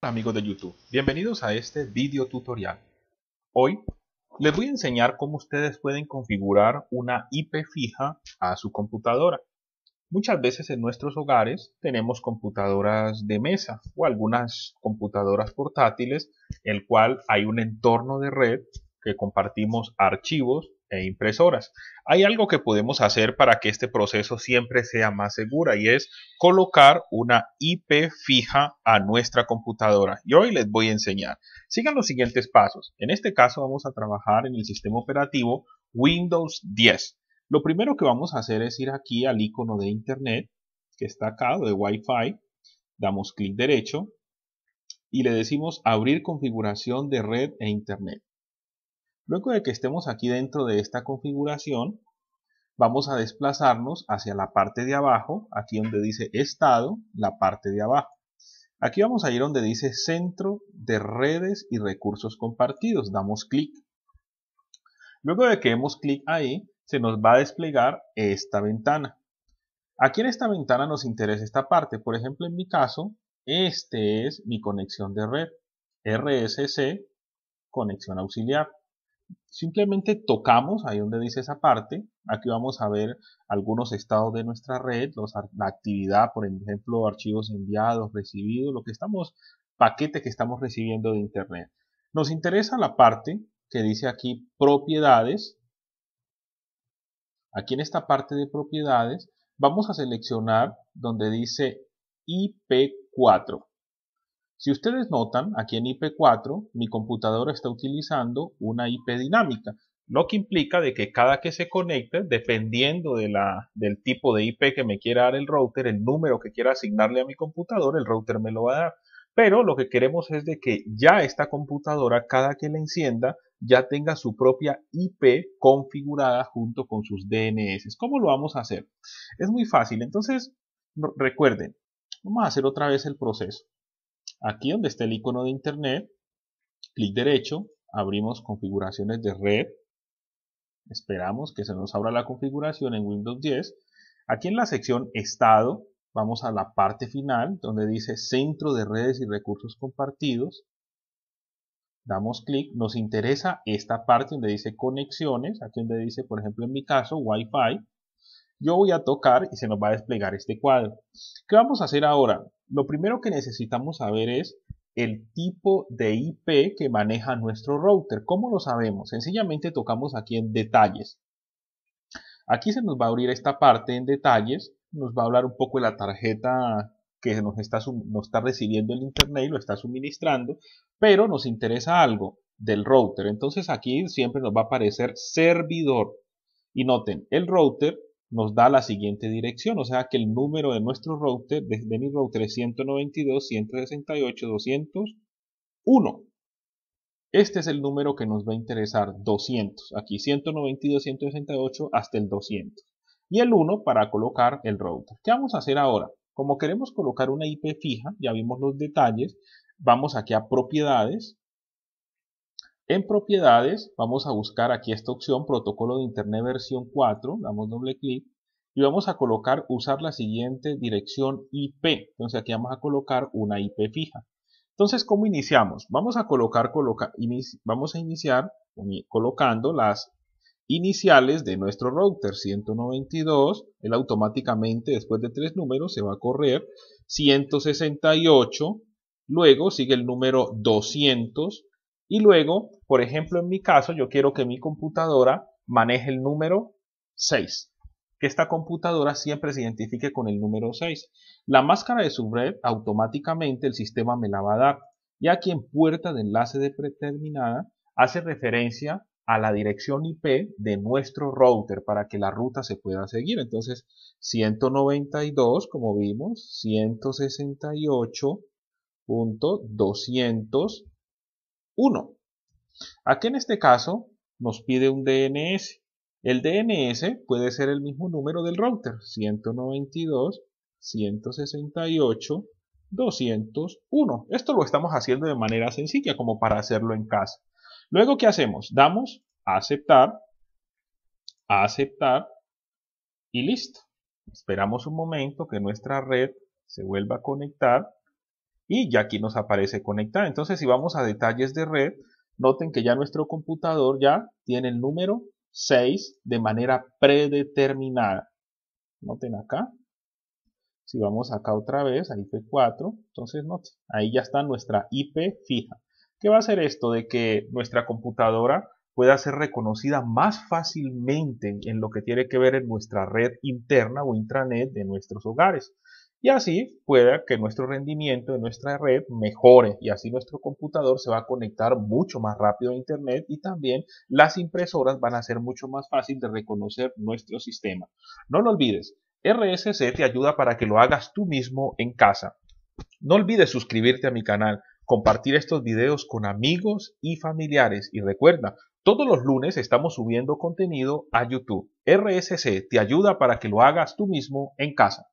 amigos de YouTube, bienvenidos a este video tutorial. Hoy les voy a enseñar cómo ustedes pueden configurar una IP fija a su computadora. Muchas veces en nuestros hogares tenemos computadoras de mesa o algunas computadoras portátiles, el cual hay un entorno de red que compartimos archivos e impresoras. Hay algo que podemos hacer para que este proceso siempre sea más segura y es colocar una IP fija a nuestra computadora. Y hoy les voy a enseñar. Sigan los siguientes pasos. En este caso vamos a trabajar en el sistema operativo Windows 10. Lo primero que vamos a hacer es ir aquí al icono de Internet que está acá, de Wi-Fi. Damos clic derecho y le decimos abrir configuración de red e Internet. Luego de que estemos aquí dentro de esta configuración, vamos a desplazarnos hacia la parte de abajo, aquí donde dice estado, la parte de abajo. Aquí vamos a ir donde dice centro de redes y recursos compartidos, damos clic. Luego de que hemos clic ahí, se nos va a desplegar esta ventana. Aquí en esta ventana nos interesa esta parte, por ejemplo en mi caso, este es mi conexión de red, RSC, conexión auxiliar simplemente tocamos ahí donde dice esa parte. Aquí vamos a ver algunos estados de nuestra red, los, la actividad, por ejemplo, archivos enviados, recibidos, lo que estamos, paquete que estamos recibiendo de Internet. Nos interesa la parte que dice aquí propiedades. Aquí en esta parte de propiedades vamos a seleccionar donde dice IP4. Si ustedes notan, aquí en IP4 mi computadora está utilizando una IP dinámica, lo que implica de que cada que se conecte, dependiendo de la, del tipo de IP que me quiera dar el router, el número que quiera asignarle a mi computadora, el router me lo va a dar. Pero lo que queremos es de que ya esta computadora, cada que la encienda, ya tenga su propia IP configurada junto con sus DNS. ¿Cómo lo vamos a hacer? Es muy fácil. Entonces, recuerden, vamos a hacer otra vez el proceso. Aquí donde está el icono de Internet, clic derecho, abrimos configuraciones de red, esperamos que se nos abra la configuración en Windows 10. Aquí en la sección Estado, vamos a la parte final donde dice Centro de Redes y Recursos Compartidos. Damos clic, nos interesa esta parte donde dice Conexiones, aquí donde dice, por ejemplo, en mi caso, Wi-Fi. Yo voy a tocar y se nos va a desplegar este cuadro. ¿Qué vamos a hacer ahora? Lo primero que necesitamos saber es el tipo de IP que maneja nuestro router. ¿Cómo lo sabemos? Sencillamente tocamos aquí en detalles. Aquí se nos va a abrir esta parte en detalles. Nos va a hablar un poco de la tarjeta que nos está, recibiendo el internet y lo está suministrando. Pero nos interesa algo del router. Entonces aquí siempre nos va a aparecer servidor. Y noten, el router nos da la siguiente dirección, o sea que el número de nuestro router, de, mi router es 192, 168, 201. Este es el número que nos va a interesar, 200. Aquí 192, 168 hasta el 200. Y el 1 para colocar el router. ¿Qué vamos a hacer ahora? Como queremos colocar una IP fija, ya vimos los detalles, vamos aquí a propiedades, en propiedades vamos a buscar aquí esta opción protocolo de internet versión 4, damos doble clic y vamos a colocar usar la siguiente dirección IP. Entonces aquí vamos a colocar una IP fija. Entonces, ¿cómo iniciamos? Vamos a colocar, vamos a iniciar colocando las iniciales de nuestro router 192, él automáticamente después de tres números se va a correr 168, luego sigue el número 200, y luego, por ejemplo, en mi caso, yo quiero que mi computadora maneje el número 6. Que esta computadora siempre se identifique con el número 6. La máscara de subred automáticamente el sistema me la va a dar. Y aquí en puerta de enlace de predeterminada hace referencia a la dirección IP de nuestro router para que la ruta se pueda seguir. Entonces, 192, como vimos, 168.200 1. Aquí en este caso nos pide un DNS. El DNS puede ser el mismo número del router, 192, 168, 201. Esto lo estamos haciendo de manera sencilla, como para hacerlo en casa. Luego, ¿qué hacemos? Damos a aceptar, a aceptar y listo. Esperamos un momento que nuestra red se vuelva a conectar y ya aquí nos aparece conectar. Entonces, si vamos a detalles de red, noten que ya nuestro computador ya tiene el número 6 de manera predeterminada. Noten acá. Si vamos acá otra vez a IP4, entonces noten, ahí ya está nuestra IP fija. ¿Qué va a hacer esto de que nuestra computadora pueda ser reconocida más fácilmente en lo que tiene que ver en nuestra red interna o intranet de nuestros hogares? Y así pueda que nuestro rendimiento de nuestra red mejore y así nuestro computador se va a conectar mucho más rápido a Internet y también las impresoras van a ser mucho más fácil de reconocer nuestro sistema. No lo olvides, RSC te ayuda para que lo hagas tú mismo en casa. No olvides suscribirte a mi canal, compartir estos videos con amigos y familiares y recuerda, todos los lunes estamos subiendo contenido a YouTube. RSC te ayuda para que lo hagas tú mismo en casa.